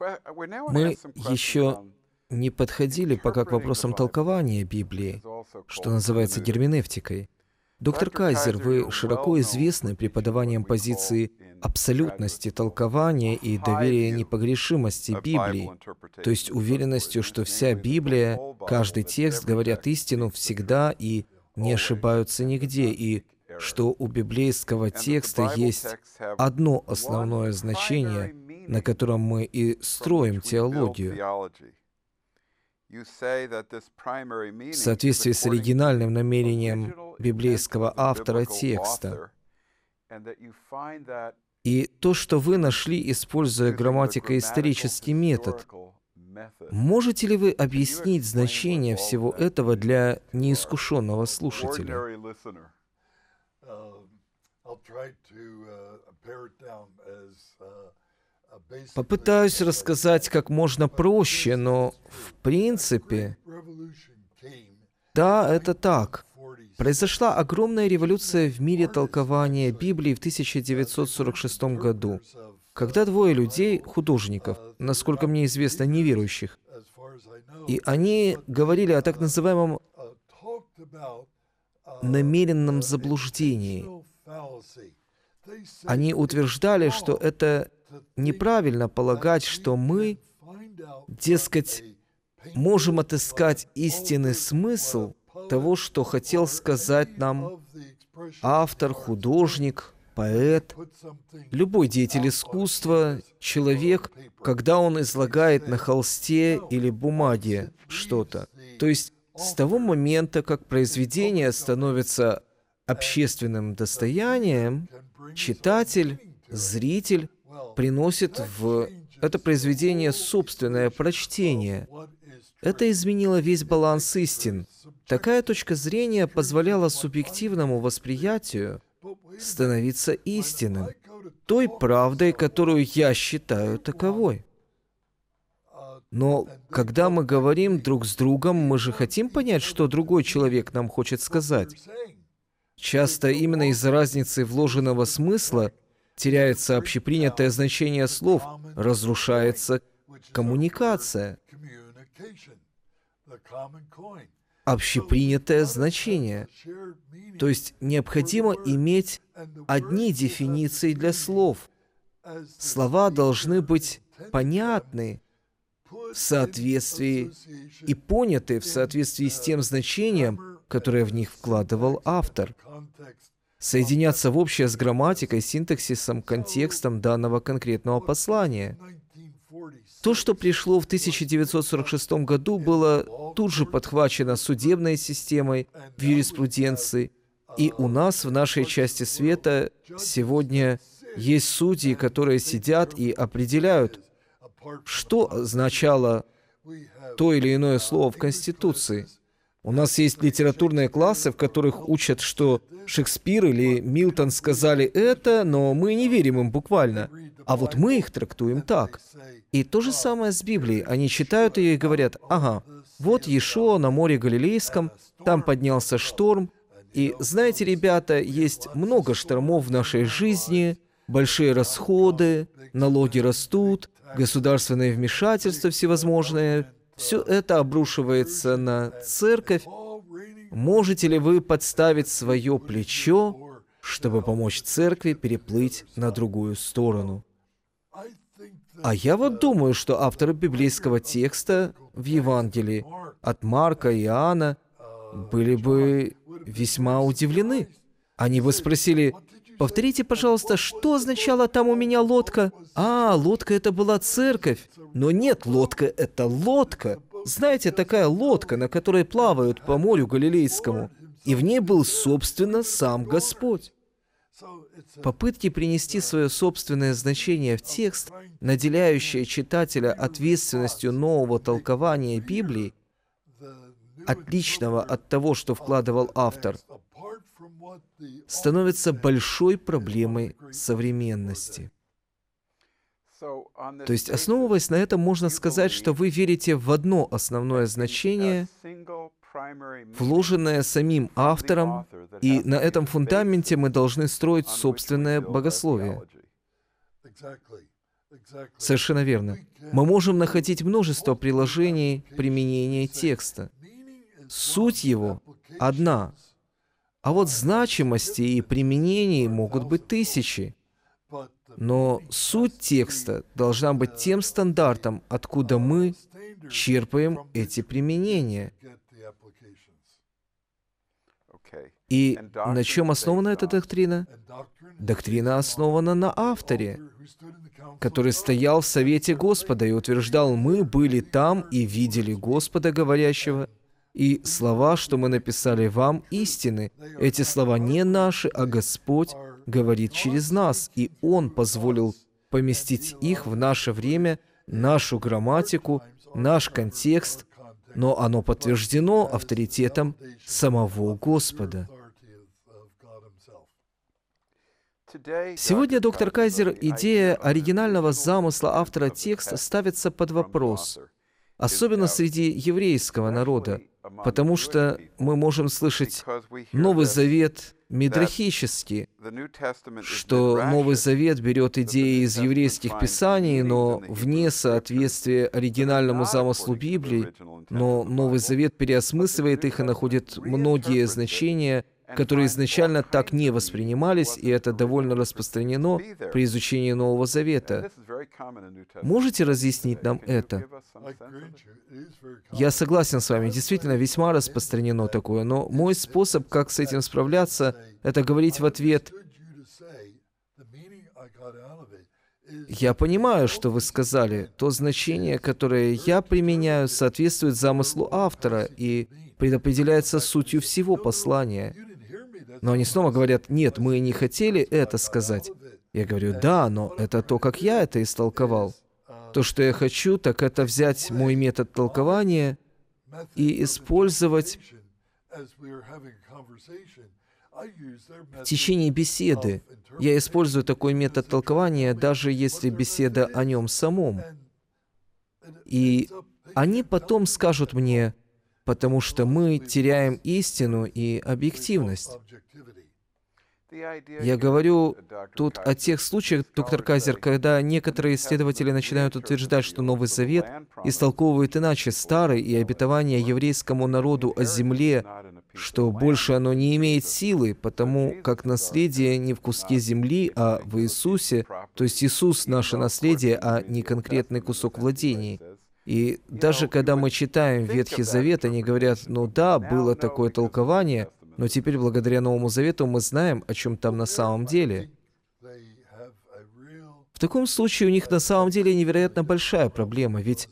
Мы еще не подходили пока к вопросам толкования Библии, что называется герменевтикой. Доктор Кайзер, вы широко известны преподаванием позиции абсолютности толкования и доверия непогрешимости Библии, то есть уверенностью, что вся Библия, каждый текст говорят истину всегда и не ошибаются нигде, и что у библейского текста есть одно основное значение, на котором мы и строим теологию. В соответствии с оригинальным намерением библейского автора текста. И то, что вы нашли, используя грамматико-исторический метод, Можете ли вы объяснить значение всего этого для неискушенного слушателя? Um, uh, uh, Попытаюсь uh, рассказать как можно проще, но в принципе, да, это так. Произошла огромная революция в мире толкования Библии в 1946 году, когда двое людей, художников, насколько мне известно, неверующих, и они говорили о так называемом намеренном заблуждении. Они утверждали, что это неправильно полагать, что мы, дескать, можем отыскать истинный смысл того, что хотел сказать нам автор, художник, поэт, любой деятель искусства, человек, когда он излагает на холсте или бумаге что-то. То есть с того момента, как произведение становится общественным достоянием, читатель, зритель приносит в это произведение собственное прочтение. Это изменило весь баланс истин. Такая точка зрения позволяла субъективному восприятию становиться истинным, той правдой, которую я считаю таковой. Но когда мы говорим друг с другом, мы же хотим понять, что другой человек нам хочет сказать. Часто именно из-за разницы вложенного смысла теряется общепринятое значение слов, разрушается коммуникация, общепринятое значение. То есть необходимо иметь одни дефиниции для слов. Слова должны быть понятны, в соответствии и поняты в соответствии с тем значением, которое в них вкладывал автор. Соединяться в общее с грамматикой, синтаксисом, контекстом данного конкретного послания. То, что пришло в 1946 году, было тут же подхвачено судебной системой в юриспруденции. И у нас в нашей части света сегодня есть судьи, которые сидят и определяют, что означало то или иное слово в Конституции. У нас есть литературные классы, в которых учат, что Шекспир или Милтон сказали это, но мы не верим им буквально. А вот мы их трактуем так. И то же самое с Библией. Они читают ее и говорят, ага, вот Ешо на море Галилейском, там поднялся шторм. И знаете, ребята, есть много штормов в нашей жизни, большие расходы, налоги растут, государственные вмешательства всевозможные, все это обрушивается на церковь. Можете ли вы подставить свое плечо, чтобы помочь церкви переплыть на другую сторону? А я вот думаю, что авторы библейского текста в Евангелии от Марка и Иоанна были бы весьма удивлены. Они бы спросили, Повторите, пожалуйста, что означало там у меня лодка? А, лодка это была церковь. Но нет, лодка это лодка. Знаете, такая лодка, на которой плавают по морю Галилейскому. И в ней был, собственно, сам Господь. Попытки принести свое собственное значение в текст, наделяющее читателя ответственностью нового толкования Библии, отличного от того, что вкладывал автор, становится большой проблемой современности. То есть, основываясь на этом, можно сказать, что вы верите в одно основное значение, вложенное самим автором, и на этом фундаменте мы должны строить собственное богословие. Совершенно верно. Мы можем находить множество приложений применения текста. Суть его одна, а вот значимости и применений могут быть тысячи. Но суть текста должна быть тем стандартом, откуда мы черпаем эти применения. И на чем основана эта доктрина? Доктрина основана на авторе, который стоял в совете Господа и утверждал, мы были там и видели Господа говорящего, и слова, что мы написали вам, истины. Эти слова не наши, а Господь говорит через нас, и Он позволил поместить их в наше время, нашу грамматику, наш контекст, но оно подтверждено авторитетом самого Господа. Сегодня, доктор Кайзер, идея оригинального замысла автора текста ставится под вопрос, особенно среди еврейского народа потому что мы можем слышать Новый Завет мидрахически, что Новый Завет берет идеи из еврейских писаний, но вне соответствия оригинальному замыслу Библии, но Новый Завет переосмысливает их и находит многие значения — которые изначально так не воспринимались, и это довольно распространено при изучении Нового Завета. Можете разъяснить нам это? Я согласен с вами, действительно весьма распространено такое, но мой способ, как с этим справляться, это говорить в ответ, я понимаю, что вы сказали. То значение, которое я применяю, соответствует замыслу автора и предопределяется сутью всего послания. Но они снова говорят, нет, мы не хотели это сказать. Я говорю, да, но это то, как я это истолковал. То, что я хочу, так это взять мой метод толкования и использовать в течение беседы. Я использую такой метод толкования, даже если беседа о нем самом. И они потом скажут мне, потому что мы теряем истину и объективность. Я говорю тут о тех случаях, доктор Казер, когда некоторые исследователи начинают утверждать, что Новый Завет истолковывает иначе старый и обетование еврейскому народу о земле, что больше оно не имеет силы, потому как наследие не в куске земли, а в Иисусе, то есть Иисус — наше наследие, а не конкретный кусок владений. И даже когда мы читаем Ветхий Завет, они говорят, ну да, было такое толкование, но теперь благодаря Новому Завету мы знаем, о чем там на самом деле. В таком случае у них на самом деле невероятно большая проблема, ведь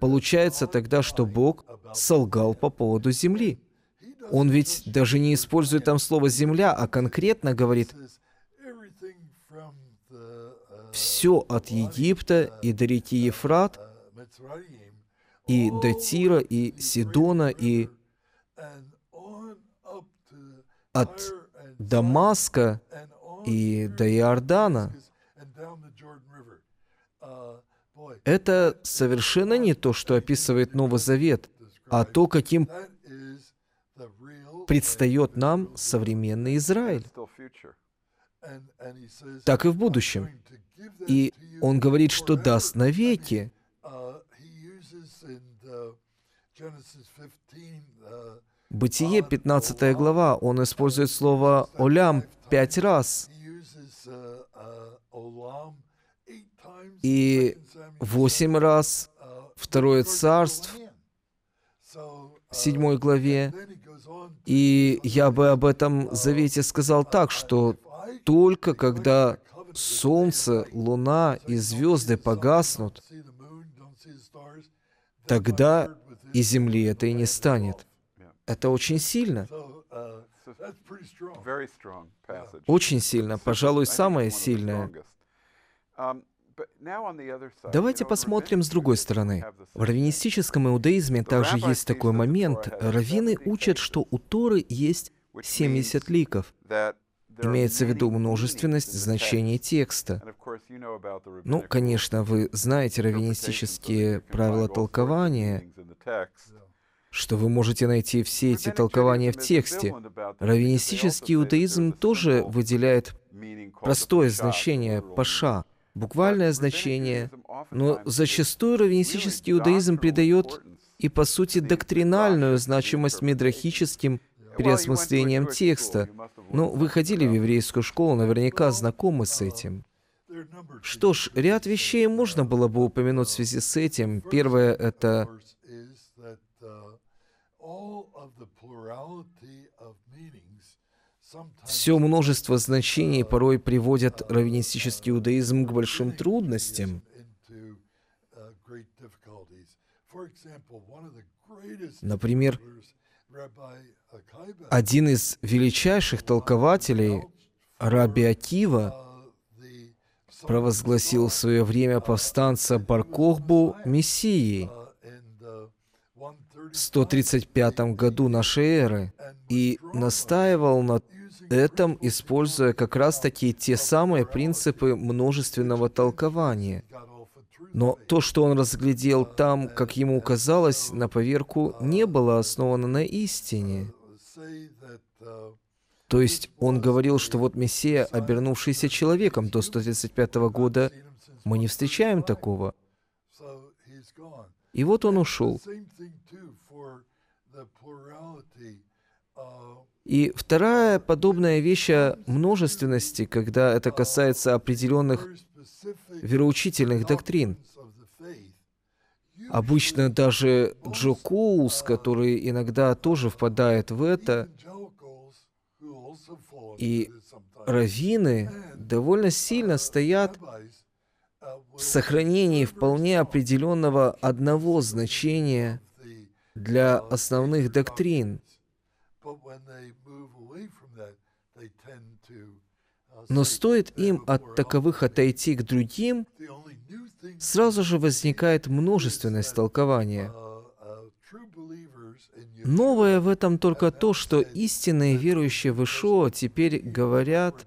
получается тогда, что Бог солгал по поводу земли. Он ведь даже не использует там слово «земля», а конкретно говорит «все от Египта и до реки Ефрат, и до и Сидона, и от Дамаска и до Иордана. Это совершенно не то, что описывает Новый Завет, а то, каким предстает нам современный Израиль. Так и в будущем. И он говорит, что даст навеки. Uh, Бытие, 15 uh, глава, он использует слово «олям» uh, пять раз. И восемь раз Второе Царств, седьмой главе. И я бы об этом завете сказал так, что только когда солнце, луна и звезды погаснут, тогда и земли этой не станет. Это очень сильно. Очень сильно, пожалуй, самое сильное. Um, Давайте посмотрим с другой стороны. В раввинистическом иудаизме также есть такой момент. Раввины учат, что у Торы есть 70 ликов. Имеется в виду множественность значений текста. Ну, конечно, вы знаете раввинистические правила толкования, что вы можете найти все эти толкования в тексте. Раввинистический иудаизм тоже выделяет простое значение «паша», буквальное значение, но зачастую раввинистический иудаизм придает и, по сути, доктринальную значимость мидрахическим переосмыслением текста. Ну, вы ходили в еврейскую школу, наверняка знакомы с этим. Что ж, ряд вещей можно было бы упомянуть в связи с этим. Первое — это все множество значений порой приводят раввинистический иудаизм к большим трудностям — Например, один из величайших толкователей, Раби Акива, uh, провозгласил в свое время uh, повстанца Баркохбу uh, Мессией в 135 году нашей эры и настаивал на этом, используя как раз-таки те самые принципы множественного толкования – но то, что он разглядел там, как ему казалось, на поверку, не было основано на истине. То есть он говорил, что вот Мессия, обернувшийся человеком до 135 года, мы не встречаем такого. И вот он ушел. И вторая подобная вещь о множественности, когда это касается определенных вероучительных доктрин. Обычно даже Джо который иногда тоже впадает в это, и раввины довольно сильно стоят в сохранении вполне определенного одного значения для основных доктрин. Но стоит им от таковых отойти к другим, сразу же возникает множественность толкования. Новое в этом только то, что истинные верующие в Ишуа теперь говорят,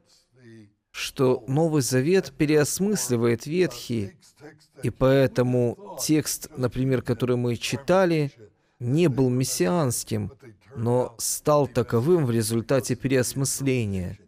что Новый Завет переосмысливает Ветхий, и поэтому текст, например, который мы читали, не был мессианским, но стал таковым в результате переосмысления –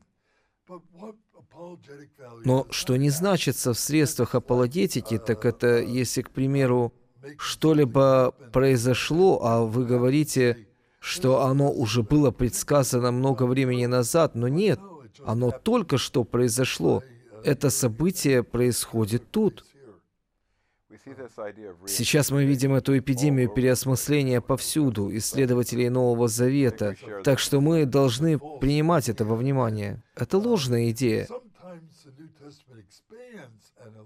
но что не значится в средствах апологетики, так это если, к примеру, что-либо произошло, а вы говорите, что оно уже было предсказано много времени назад, но нет, оно только что произошло. Это событие происходит тут. Сейчас мы видим эту эпидемию переосмысления повсюду, исследователей Нового Завета, так что мы должны принимать это во внимание. Это ложная идея.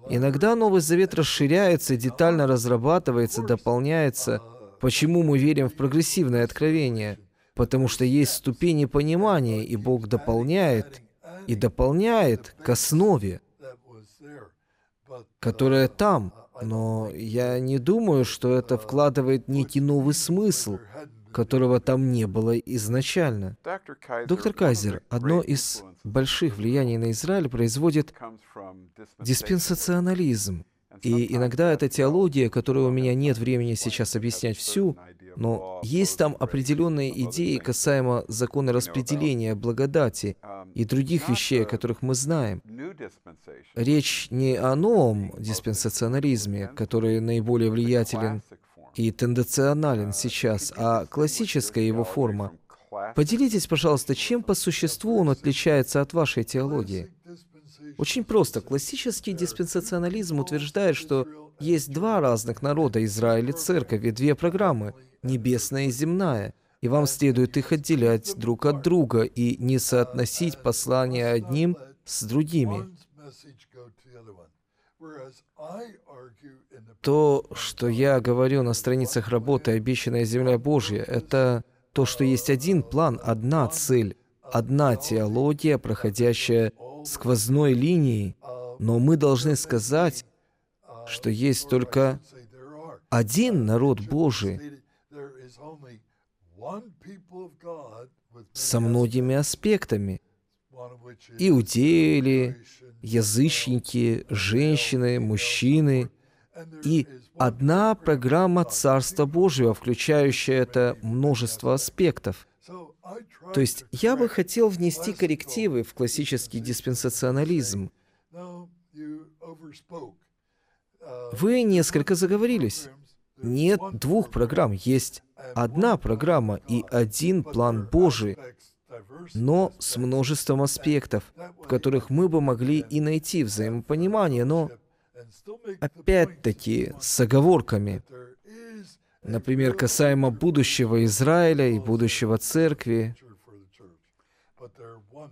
Иногда Новый Завет расширяется, детально разрабатывается, дополняется. Почему мы верим в прогрессивное откровение? Потому что есть ступени понимания, и Бог дополняет, и дополняет к основе, которая там. Но я не думаю, что это вкладывает некий новый смысл которого там не было изначально. Доктор Кайзер, одно из больших влияний на Израиль производит диспенсационализм. И иногда эта теология, которую у меня нет времени сейчас объяснять всю, но есть там определенные идеи касаемо закона распределения благодати um, и других вещей, о которых мы знаем. Речь не о новом диспенсационализме, который наиболее влиятелен и тенденционален сейчас, а классическая его форма. Поделитесь, пожалуйста, чем по существу он отличается от вашей теологии? Очень просто. Классический диспенсационализм утверждает, что есть два разных народа, Израиль и Церковь, и две программы — небесная и земная. И вам следует их отделять друг от друга и не соотносить послания одним с другими. То, что я говорю на страницах работы «Обещанная земля Божья», это то, что есть один план, одна цель, одна теология, проходящая сквозной линией, но мы должны сказать, что есть только один народ Божий со многими аспектами. Иудеи ли, язычники, женщины, мужчины. И одна программа Царства Божьего, включающая это множество аспектов. То есть я бы хотел внести коррективы в классический диспенсационализм. Вы несколько заговорились. Нет двух программ, есть одна программа и один план Божий, но с множеством аспектов, в которых мы бы могли и найти взаимопонимание, но опять-таки с оговорками. Например, касаемо будущего Израиля и будущего церкви.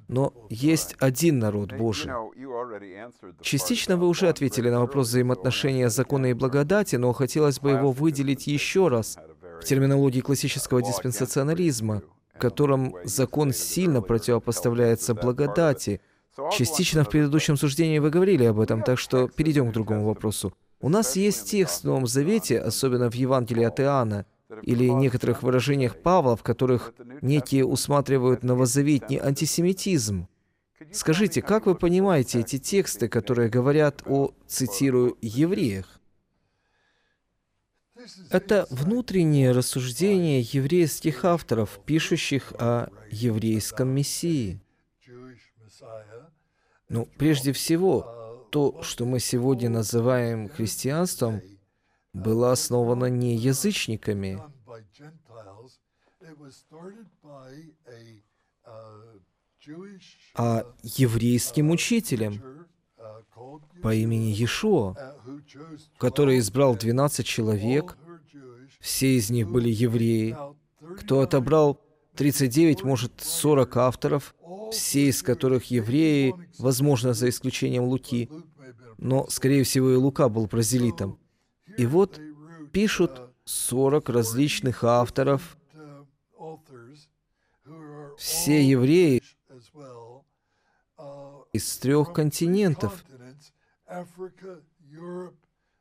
Но есть один народ Божий. Частично вы уже ответили на вопрос взаимоотношения закона и благодати, но хотелось бы его выделить еще раз в терминологии классического диспенсационализма — котором закон сильно противопоставляется благодати. Частично в предыдущем суждении вы говорили об этом, так что перейдем к другому вопросу. У нас есть текст в Новом Завете, особенно в Евангелии от Иоанна, или некоторых выражениях Павла, в которых некие усматривают новозаветний антисемитизм. Скажите, как вы понимаете эти тексты, которые говорят о, цитирую, евреях? Это внутреннее рассуждение еврейских авторов, пишущих о еврейском Мессии. Ну, прежде всего, то, что мы сегодня называем христианством, было основано не язычниками. а еврейским учителем, по имени Ешо, который избрал 12 человек, все из них были евреи, кто отобрал 39, может, 40 авторов, все из которых евреи, возможно, за исключением Луки, но, скорее всего, и Лука был прозелитом. И вот пишут 40 различных авторов, все евреи из трех континентов,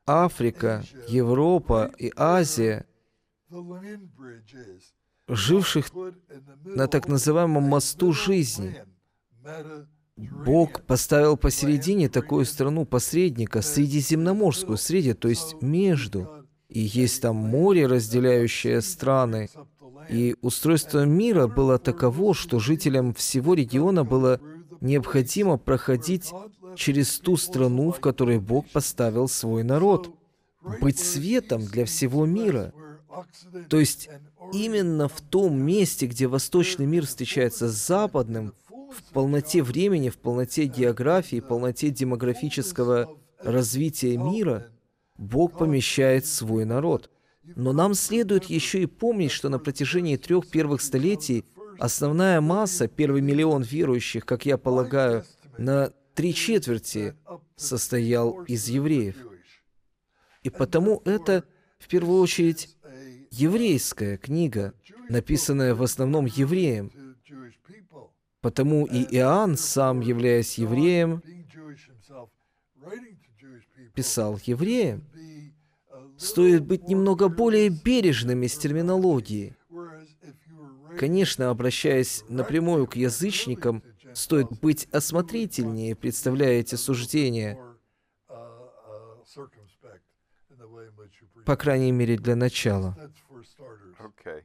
Африка, Европа и Азия, живших на так называемом мосту жизни. Бог поставил посередине такую страну посредника, средиземноморскую среди, то есть между. И есть там море, разделяющее страны. И устройство мира было таково, что жителям всего региона было необходимо проходить через ту страну, в которой Бог поставил свой народ, быть светом для всего мира. То есть именно в том месте, где восточный мир встречается с западным, в полноте времени, в полноте географии, в полноте демографического развития мира, Бог помещает свой народ. Но нам следует еще и помнить, что на протяжении трех первых столетий основная масса, первый миллион верующих, как я полагаю, на три четверти состоял из евреев. И потому это, в первую очередь, еврейская книга, написанная в основном евреем. Потому и Иоанн, сам являясь евреем, писал евреям. Стоит быть немного более бережными с терминологией. Конечно, обращаясь напрямую к язычникам – Стоит быть осмотрительнее, представляя эти суждения. По крайней мере, для начала. Okay.